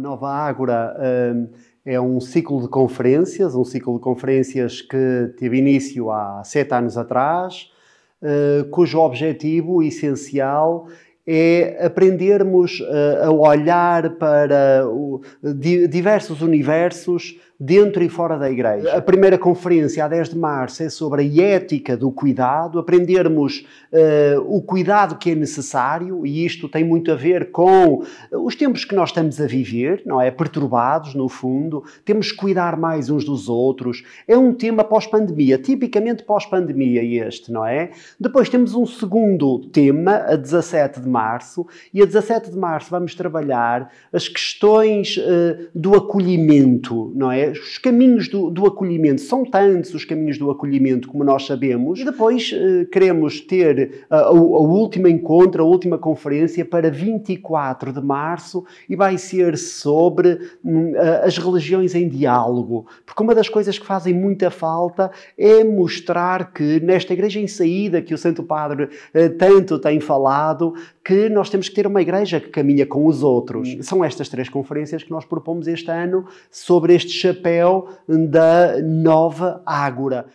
Nova Ágora hum, é um ciclo de conferências, um ciclo de conferências que teve início há sete anos atrás, eh, cujo objetivo essencial é aprendermos eh, a olhar para diversos universos dentro e fora da igreja. A primeira conferência, a 10 de março, é sobre a ética do cuidado, aprendermos eh, o cuidado que é necessário, e isto tem muito a ver com os tempos que nós estamos a viver, não é? Perturbados, no fundo, temos que cuidar mais uns dos outros. É um tema pós-pandemia, tipicamente pós-pandemia este, não é? Depois temos um segundo tema, a 17 de março março, e a 17 de março vamos trabalhar as questões uh, do acolhimento, não é? Os caminhos do, do, acolhimento. São tantos os caminhos do acolhimento, como nós sabemos. E depois uh, queremos ter uh, o, o último encontro, a última conferência, para 24 de março, e vai ser sobre uh, as religiões em diálogo. Porque uma das coisas que fazem muita falta é mostrar que nesta igreja em saída, que o Santo Padre tanto tem falado, que nós temos que ter uma igreja que caminha com os outros. Hum. São estas três conferências que nós propomos este ano sobre este chapéu da nova Ágora.